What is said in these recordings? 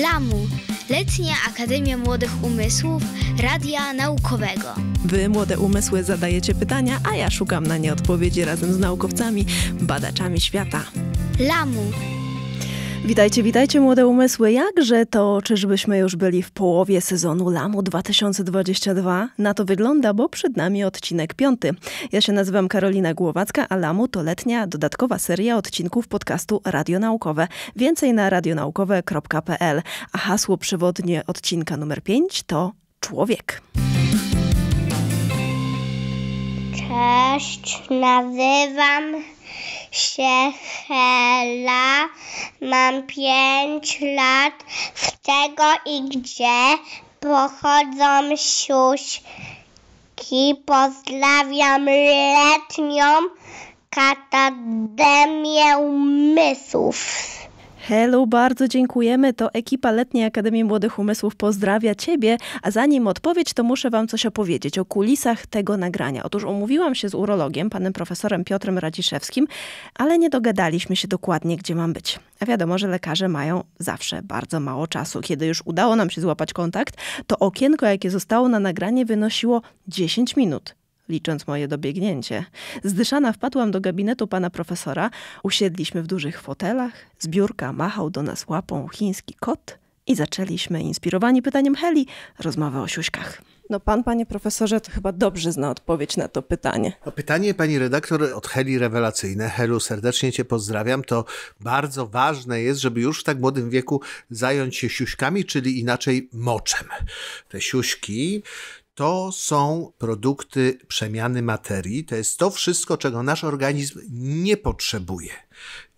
Lamu, Letnia Akademia Młodych Umysłów Radia Naukowego. Wy, młode umysły, zadajecie pytania, a ja szukam na nie odpowiedzi razem z naukowcami, badaczami świata. Lamu, Witajcie, witajcie młode umysły. Jakże to, czyżbyśmy już byli w połowie sezonu Lamu 2022? Na to wygląda, bo przed nami odcinek piąty. Ja się nazywam Karolina Głowacka, a Lamu to letnia dodatkowa seria odcinków podcastu Radio Naukowe. Więcej na radionaukowe.pl. A hasło przewodnie odcinka numer 5 to człowiek. Cześć, nazywam się Hela. Mam pięć lat. Z czego i gdzie pochodzą siuśki? Pozdrawiam letnią Akademię Umysłów. Hello, bardzo dziękujemy. To ekipa Letniej Akademii Młodych Umysłów pozdrawia Ciebie, a zanim odpowiedź, to muszę Wam coś opowiedzieć o kulisach tego nagrania. Otóż umówiłam się z urologiem, panem profesorem Piotrem Radziszewskim, ale nie dogadaliśmy się dokładnie, gdzie mam być. A wiadomo, że lekarze mają zawsze bardzo mało czasu. Kiedy już udało nam się złapać kontakt, to okienko, jakie zostało na nagranie, wynosiło 10 minut licząc moje dobiegnięcie. Zdyszana wpadłam do gabinetu pana profesora, usiedliśmy w dużych fotelach, z biurka machał do nas łapą chiński kot i zaczęliśmy, inspirowani pytaniem Heli, rozmowę o siuśkach. No pan, panie profesorze, to chyba dobrze zna odpowiedź na to pytanie. No pytanie pani redaktor od Heli rewelacyjne. Helu, serdecznie cię pozdrawiam. To bardzo ważne jest, żeby już w tak młodym wieku zająć się siuśkami, czyli inaczej moczem. Te siuśki to są produkty przemiany materii, to jest to wszystko, czego nasz organizm nie potrzebuje.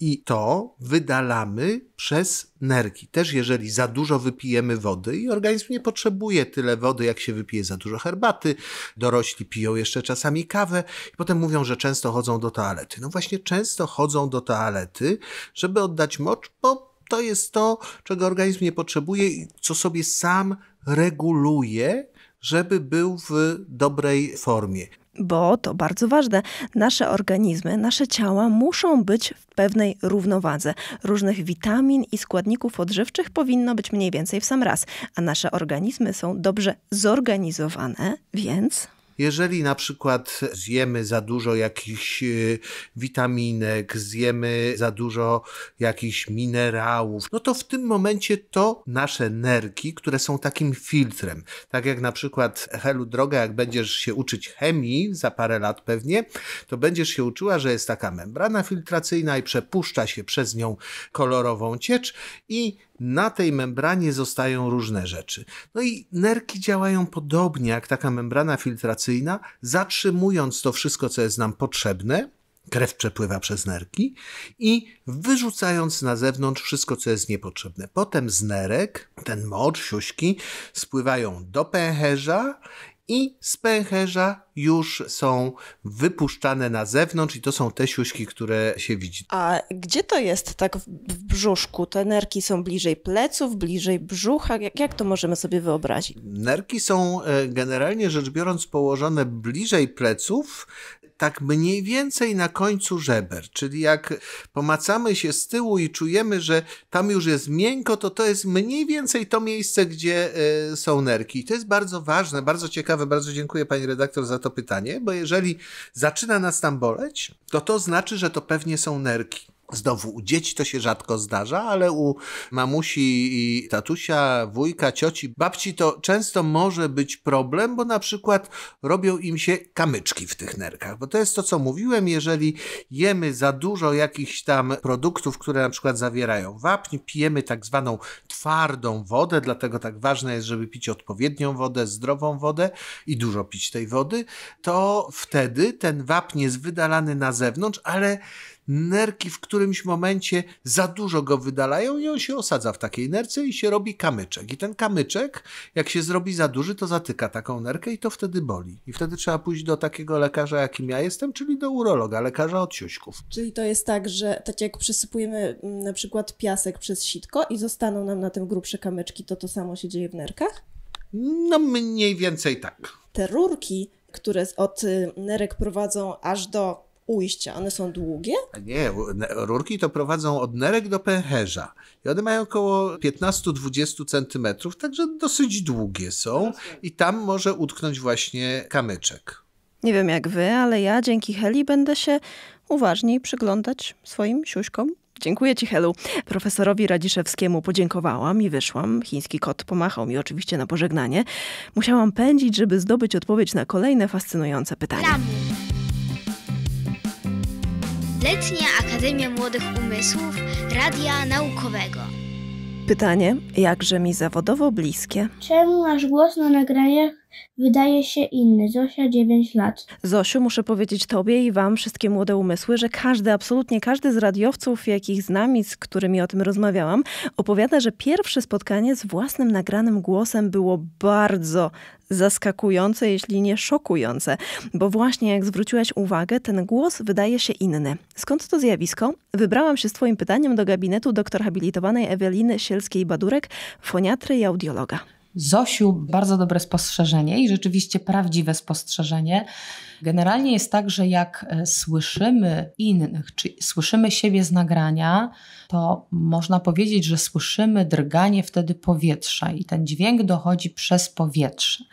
I to wydalamy przez nerki. Też jeżeli za dużo wypijemy wody i organizm nie potrzebuje tyle wody, jak się wypije za dużo herbaty, dorośli piją jeszcze czasami kawę i potem mówią, że często chodzą do toalety. No właśnie często chodzą do toalety, żeby oddać mocz, bo to jest to, czego organizm nie potrzebuje i co sobie sam reguluje żeby był w dobrej formie bo to bardzo ważne, nasze organizmy, nasze ciała muszą być w pewnej równowadze. Różnych witamin i składników odżywczych powinno być mniej więcej w sam raz, a nasze organizmy są dobrze zorganizowane, więc jeżeli na przykład zjemy za dużo jakichś y, witaminek, zjemy za dużo jakichś minerałów, no to w tym momencie to nasze nerki, które są takim filtrem. Tak jak na przykład, Helu droga, jak będziesz się uczyć chemii za parę lat pewnie, to będziesz się uczyła, że jest taka membrana filtracyjna i przepuszcza się przez nią kolorową ciecz i na tej membranie zostają różne rzeczy. No i nerki działają podobnie jak taka membrana filtracyjna, zatrzymując to wszystko, co jest nam potrzebne, krew przepływa przez nerki i wyrzucając na zewnątrz wszystko, co jest niepotrzebne. Potem z nerek ten mocz, siuśki spływają do pęcherza i z pęcherza już są wypuszczane na zewnątrz i to są te siuśki, które się widzi. A gdzie to jest tak w, brzuszku? Te nerki są bliżej pleców, bliżej brzucha? Jak, jak to możemy sobie wyobrazić? Nerki są e, generalnie rzecz biorąc położone bliżej pleców, tak mniej więcej na końcu żeber, czyli jak pomacamy się z tyłu i czujemy, że tam już jest miękko, to to jest mniej więcej to miejsce, gdzie e, są nerki. I to jest bardzo ważne, bardzo ciekawe, bardzo dziękuję pani redaktor za to pytanie, bo jeżeli zaczyna nas tam boleć, to to znaczy, że to pewnie są nerki. Znowu u dzieci to się rzadko zdarza, ale u mamusi i tatusia, wujka, cioci, babci to często może być problem, bo na przykład robią im się kamyczki w tych nerkach. Bo to jest to, co mówiłem, jeżeli jemy za dużo jakichś tam produktów, które na przykład zawierają wapń, pijemy tak zwaną twardą wodę, dlatego tak ważne jest, żeby pić odpowiednią wodę, zdrową wodę i dużo pić tej wody, to wtedy ten wapń jest wydalany na zewnątrz, ale nerki w którymś momencie za dużo go wydalają i on się osadza w takiej nerce i się robi kamyczek. I ten kamyczek, jak się zrobi za duży, to zatyka taką nerkę i to wtedy boli. I wtedy trzeba pójść do takiego lekarza, jakim ja jestem, czyli do urologa, lekarza od siuśków. Czyli to jest tak, że tak jak przysypujemy mm, na przykład piasek przez sitko i zostaną nam na tym grubsze kamyczki, to to samo się dzieje w nerkach? No mniej więcej tak. Te rurki, które od y, nerek prowadzą aż do ujścia. One są długie? Nie, rurki to prowadzą od nerek do pęcherza. I one mają około 15-20 centymetrów, także dosyć długie są i tam może utknąć właśnie kamyczek. Nie wiem jak wy, ale ja dzięki Heli będę się uważniej przyglądać swoim siuśkom. Dziękuję Ci, Helu. Profesorowi Radziszewskiemu podziękowałam i wyszłam. Chiński kot pomachał mi oczywiście na pożegnanie. Musiałam pędzić, żeby zdobyć odpowiedź na kolejne fascynujące pytania. Letnia Akademia Młodych Umysłów Radia Naukowego. Pytanie, jakże mi zawodowo bliskie. Czemu aż głos na nagraniach wydaje się inny? Zosia, 9 lat. Zosiu, muszę powiedzieć Tobie i Wam, wszystkie młode umysły, że każdy, absolutnie każdy z radiowców, jakich znam i z którymi o tym rozmawiałam, opowiada, że pierwsze spotkanie z własnym nagranym głosem było bardzo zaskakujące, jeśli nie szokujące, bo właśnie jak zwróciłaś uwagę, ten głos wydaje się inny. Skąd to zjawisko? Wybrałam się z Twoim pytaniem do gabinetu doktor habilitowanej Eweliny Sielskiej-Badurek, foniatry i audiologa. Zosiu, bardzo dobre spostrzeżenie i rzeczywiście prawdziwe spostrzeżenie. Generalnie jest tak, że jak e, słyszymy innych, czy słyszymy siebie z nagrania, to można powiedzieć, że słyszymy drganie wtedy powietrza i ten dźwięk dochodzi przez powietrze.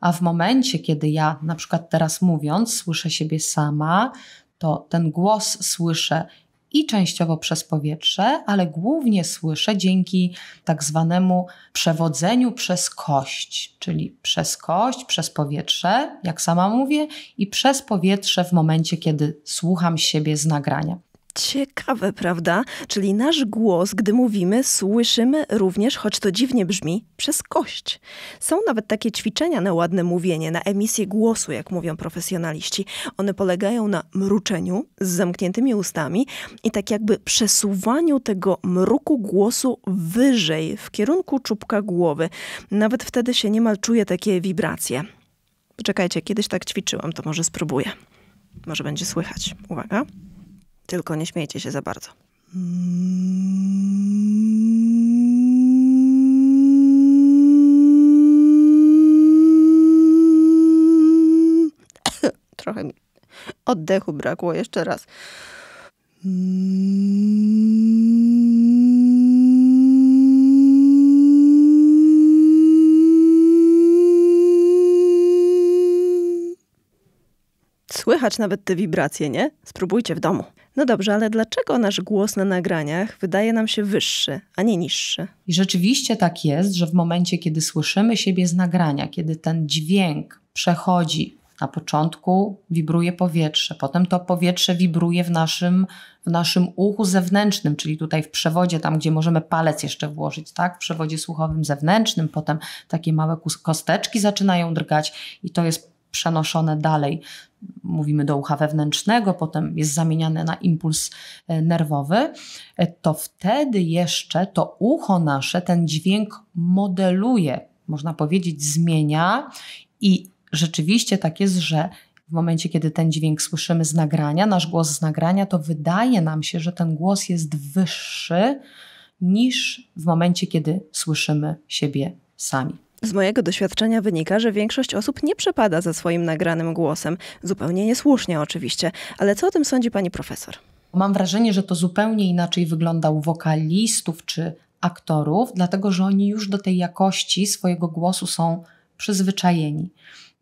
A w momencie, kiedy ja na przykład teraz mówiąc, słyszę siebie sama, to ten głos słyszę i częściowo przez powietrze, ale głównie słyszę dzięki tak zwanemu przewodzeniu przez kość, czyli przez kość, przez powietrze, jak sama mówię, i przez powietrze w momencie, kiedy słucham siebie z nagrania. Ciekawe, prawda? Czyli nasz głos, gdy mówimy, słyszymy również, choć to dziwnie brzmi, przez kość. Są nawet takie ćwiczenia na ładne mówienie, na emisję głosu, jak mówią profesjonaliści. One polegają na mruczeniu z zamkniętymi ustami i tak jakby przesuwaniu tego mruku głosu wyżej, w kierunku czubka głowy. Nawet wtedy się niemal czuje takie wibracje. Poczekajcie, kiedyś tak ćwiczyłam, to może spróbuję. Może będzie słychać. Uwaga. Tylko nie śmiejcie się za bardzo. Trochę mi oddechu brakło jeszcze raz. Słychać nawet te wibracje, nie? Spróbujcie w domu. No dobrze, ale dlaczego nasz głos na nagraniach wydaje nam się wyższy, a nie niższy? I rzeczywiście tak jest, że w momencie, kiedy słyszymy siebie z nagrania, kiedy ten dźwięk przechodzi na początku wibruje powietrze, potem to powietrze wibruje w naszym, w naszym uchu zewnętrznym, czyli tutaj w przewodzie, tam gdzie możemy palec jeszcze włożyć, tak? W przewodzie słuchowym zewnętrznym, potem takie małe kosteczki zaczynają drgać i to jest przenoszone dalej, mówimy do ucha wewnętrznego, potem jest zamieniane na impuls e, nerwowy, e, to wtedy jeszcze to ucho nasze ten dźwięk modeluje, można powiedzieć, zmienia i rzeczywiście tak jest, że w momencie, kiedy ten dźwięk słyszymy z nagrania, nasz głos z nagrania, to wydaje nam się, że ten głos jest wyższy niż w momencie, kiedy słyszymy siebie sami. Z mojego doświadczenia wynika, że większość osób nie przepada za swoim nagranym głosem. Zupełnie niesłusznie oczywiście, ale co o tym sądzi pani profesor? Mam wrażenie, że to zupełnie inaczej wygląda u wokalistów czy aktorów, dlatego że oni już do tej jakości swojego głosu są przyzwyczajeni.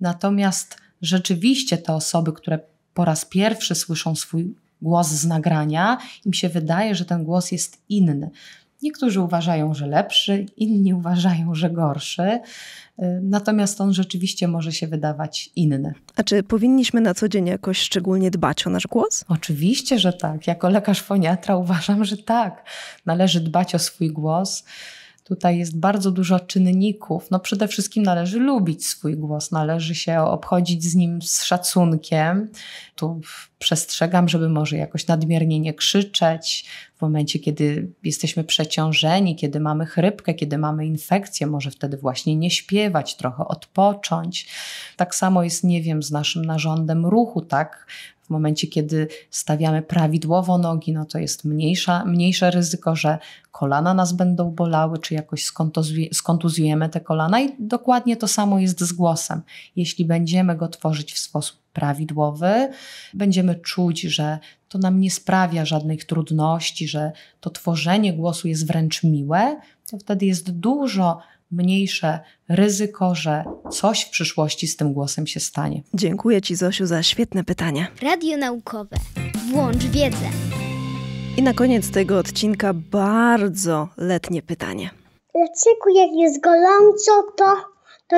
Natomiast rzeczywiście te osoby, które po raz pierwszy słyszą swój głos z nagrania, im się wydaje, że ten głos jest inny. Niektórzy uważają, że lepszy, inni uważają, że gorszy. Y, natomiast on rzeczywiście może się wydawać inny. A czy powinniśmy na co dzień jakoś szczególnie dbać o nasz głos? Oczywiście, że tak. Jako lekarz foniatra uważam, że tak. Należy dbać o swój głos. Tutaj jest bardzo dużo czynników. No przede wszystkim należy lubić swój głos, należy się obchodzić z nim z szacunkiem. Tu przestrzegam, żeby może jakoś nadmiernie nie krzyczeć. W momencie, kiedy jesteśmy przeciążeni, kiedy mamy chrypkę, kiedy mamy infekcję, może wtedy właśnie nie śpiewać, trochę odpocząć. Tak samo jest, nie wiem, z naszym narządem ruchu, tak? momencie, kiedy stawiamy prawidłowo nogi, no to jest mniejsza, mniejsze ryzyko, że kolana nas będą bolały, czy jakoś skontuzujemy skontuzjujemy te kolana i dokładnie to samo jest z głosem. Jeśli będziemy go tworzyć w sposób prawidłowy, będziemy czuć, że to nam nie sprawia żadnych trudności, że to tworzenie głosu jest wręcz miłe, to wtedy jest dużo mniejsze ryzyko, że coś w przyszłości z tym głosem się stanie. Dziękuję Ci, Zosiu, za świetne pytania. Radio naukowe. Włącz wiedzę. I na koniec tego odcinka bardzo letnie pytanie. Dlaczego jak jest gorąco, to to,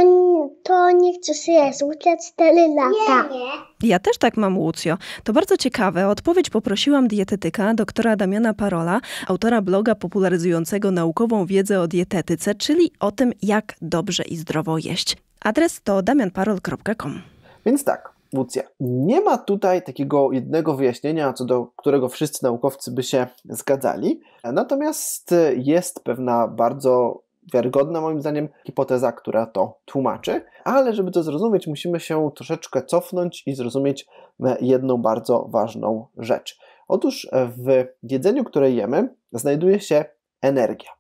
to niech coś jest. Łucja 4 lata. Nie, nie. Ja też tak mam, Łucjo. To bardzo ciekawe. odpowiedź poprosiłam dietetyka, doktora Damiana Parola, autora bloga popularyzującego naukową wiedzę o dietetyce, czyli o tym, jak dobrze i zdrowo jeść. Adres to damianparol.com. Więc tak, Łucja, nie ma tutaj takiego jednego wyjaśnienia, co do którego wszyscy naukowcy by się zgadzali, natomiast jest pewna bardzo wiarygodna moim zdaniem hipoteza, która to tłumaczy, ale żeby to zrozumieć, musimy się troszeczkę cofnąć i zrozumieć jedną bardzo ważną rzecz. Otóż e, w jedzeniu, które jemy, znajduje się energia.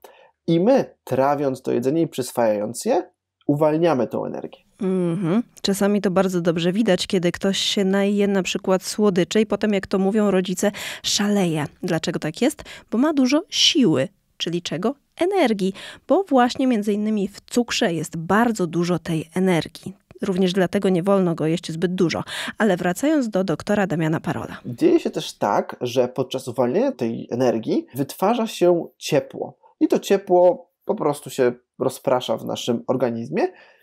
I my, trawiąc to jedzenie i przyswajając je, uwalniamy tą energię. Mm -hmm. Czasami to bardzo dobrze widać, kiedy ktoś się naje na przykład słodycze i potem, jak to mówią rodzice, szaleje. Dlaczego tak jest? Bo ma dużo siły, czyli czego? energii, bo właśnie między innymi w cukrze jest bardzo dużo tej energii. Również dlatego nie wolno go jeść zbyt dużo. Ale wracając do doktora Damiana Parola. Dzieje się też tak, że podczas uwalniania tej energii wytwarza się ciepło. I to ciepło po prostu się rozprasza w naszym organizmie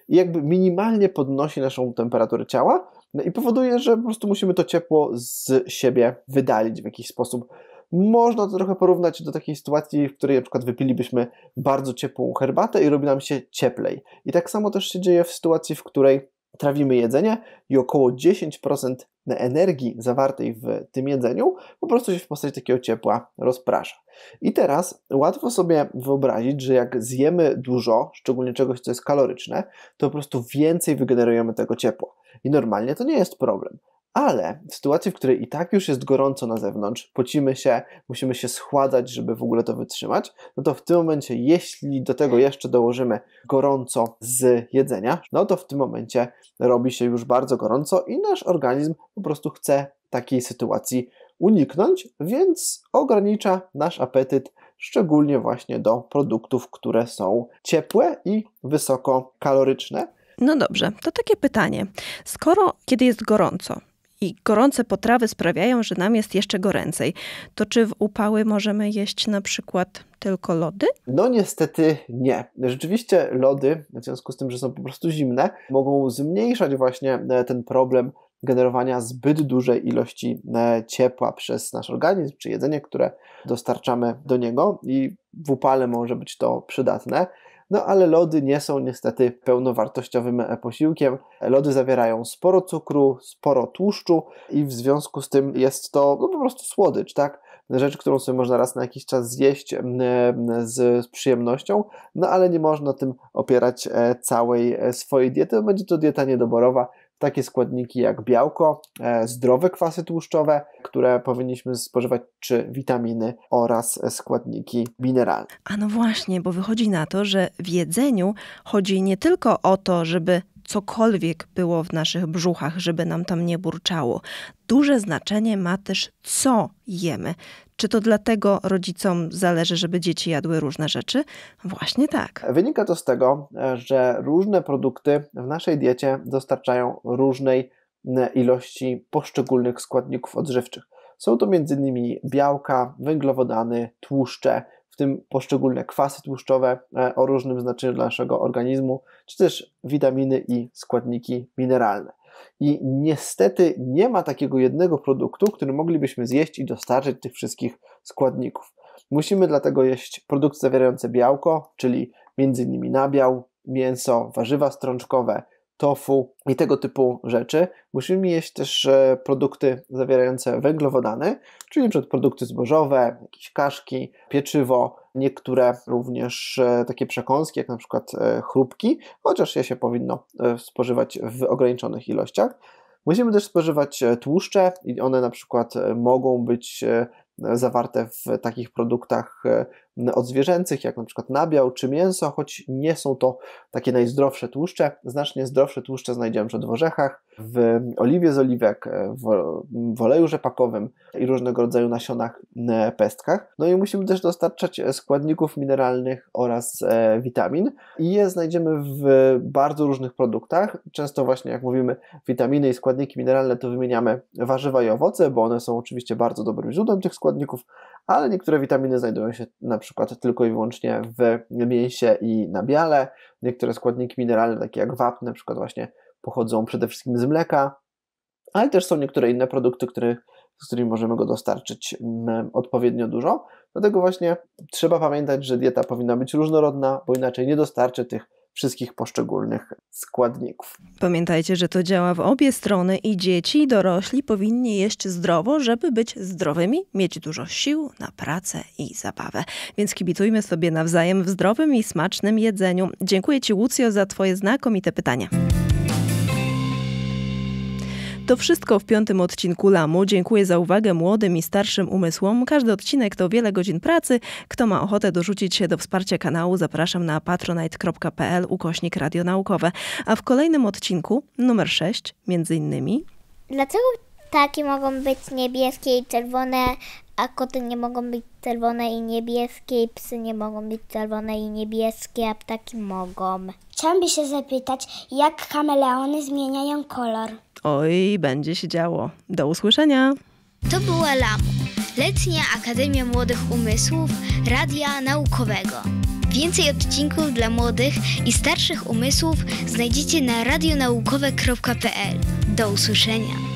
i jakby minimalnie podnosi naszą temperaturę ciała no i powoduje, że po prostu musimy to ciepło z siebie wydalić w jakiś sposób. Można to trochę porównać do takiej sytuacji, w której na przykład wypilibyśmy bardzo ciepłą herbatę i robi nam się cieplej. I tak samo też się dzieje w sytuacji, w której trawimy jedzenie i około 10% energii zawartej w tym jedzeniu po prostu się w postaci takiego ciepła rozprasza. I teraz łatwo sobie wyobrazić, że jak zjemy dużo, szczególnie czegoś, co jest kaloryczne, to po prostu więcej wygenerujemy tego ciepła. I normalnie to nie jest problem. Ale w sytuacji, w której i tak już jest gorąco na zewnątrz, pocimy się, musimy się schładzać, żeby w ogóle to wytrzymać, no to w tym momencie, jeśli do tego jeszcze dołożymy gorąco z jedzenia, no to w tym momencie robi się już bardzo gorąco i nasz organizm po prostu chce takiej sytuacji uniknąć, więc ogranicza nasz apetyt szczególnie właśnie do produktów, które są ciepłe i wysokokaloryczne. No dobrze, to takie pytanie. Skoro kiedy jest gorąco, i gorące potrawy sprawiają, że nam jest jeszcze goręcej. To czy w upały możemy jeść na przykład tylko lody? No niestety nie. Rzeczywiście lody, w związku z tym, że są po prostu zimne, mogą zmniejszać właśnie e, ten problem generowania zbyt dużej ilości e, ciepła przez nasz organizm, czy jedzenie, które dostarczamy do niego i w upale może być to przydatne. No ale lody nie są niestety pełnowartościowym e, posiłkiem. Lody zawierają sporo cukru, sporo tłuszczu i w związku z tym jest to no, po prostu słodycz, tak? rzecz, którą sobie można raz na jakiś czas zjeść z, przyjemnością, no ale nie można tym opierać e, całej e, swojej diety, no, będzie to dieta niedoborowa takie składniki jak białko, e, zdrowe kwasy tłuszczowe, które powinniśmy spożywać, czy witaminy oraz składniki mineralne. A no właśnie, bo wychodzi na to, że w jedzeniu chodzi nie tylko o to, żeby cokolwiek było w naszych brzuchach, żeby nam tam nie burczało. Duże znaczenie ma też, co jemy. Czy to dlatego rodzicom zależy, żeby dzieci jadły różne rzeczy? Właśnie tak. Wynika to z tego, że różne produkty w naszej diecie dostarczają różnej ilości poszczególnych składników odżywczych. Są to m.in. białka, węglowodany, tłuszcze, w tym poszczególne kwasy tłuszczowe e, o różnym znaczeniu dla naszego organizmu, czy też witaminy i składniki mineralne. I niestety nie ma takiego jednego produktu, który moglibyśmy zjeść i dostarczyć tych wszystkich składników. Musimy dlatego jeść produkty zawierające białko, czyli m.in. nabiał, mięso, warzywa strączkowe, tofu i tego typu rzeczy. Musimy jeść też e, produkty zawierające węglowodany, czyli np. produkty zbożowe, jakieś kaszki, pieczywo, niektóre również e, takie przekąski, jak na przykład e, chrupki, chociaż je się powinno spożywać w ograniczonych ilościach. Musimy też spożywać tłuszcze i one na przykład mogą być zawarte w takich produktach od zwierzęcych, jak na przykład nabiał czy mięso, choć nie są to takie najzdrowsze tłuszcze. Znacznie zdrowsze tłuszcze znajdziemy przed w orzechach, w oliwie z oliwek, w, oleju rzepakowym i różnego rodzaju nasionach, e, pestkach. No i musimy też dostarczać składników mineralnych oraz e, witamin i je znajdziemy w bardzo różnych produktach. Często właśnie jak mówimy witaminy i składniki mineralne, to wymieniamy warzywa i owoce, bo one są oczywiście bardzo dobrym źródłem tych składników, ale niektóre witaminy znajdują się na przykład tylko i wyłącznie w mięsie i na biale. Niektóre składniki mineralne, takie jak wapń, na przykład właśnie pochodzą przede wszystkim z mleka, ale też są niektóre inne produkty, które z którymi możemy go dostarczyć mm, odpowiednio dużo. Dlatego właśnie trzeba pamiętać, że dieta powinna być różnorodna, bo inaczej nie dostarczy tych wszystkich poszczególnych składników. Pamiętajcie, że to działa w obie strony i dzieci i dorośli powinni jeść zdrowo, żeby być zdrowymi, mieć dużo sił na pracę i zabawę. Więc kibicujmy sobie nawzajem w zdrowym i smacznym jedzeniu. Dziękuję Ci Łucjo za Twoje znakomite pytania. To wszystko w piątym odcinku Lamu. Dziękuję za uwagę młodym i starszym umysłom. Każdy odcinek to wiele godzin pracy. Kto ma ochotę dorzucić się do wsparcia kanału, zapraszam na patronite.pl ukośnik Radio Naukowe. A w kolejnym odcinku, numer 6, między innymi... Dlaczego ptaki mogą być niebieskie i czerwone, a koty nie mogą być czerwone i niebieskie, i psy nie mogą być czerwone i niebieskie, a ptaki mogą. Chciałam się zapytać, jak kameleony zmieniają kolor? Oj, będzie się działo. Do usłyszenia. To była LAMU, Letnia Akademia Młodych Umysłów Radia Naukowego. Więcej odcinków dla młodych i starszych umysłów znajdziecie na radionaukowe.pl. Do usłyszenia.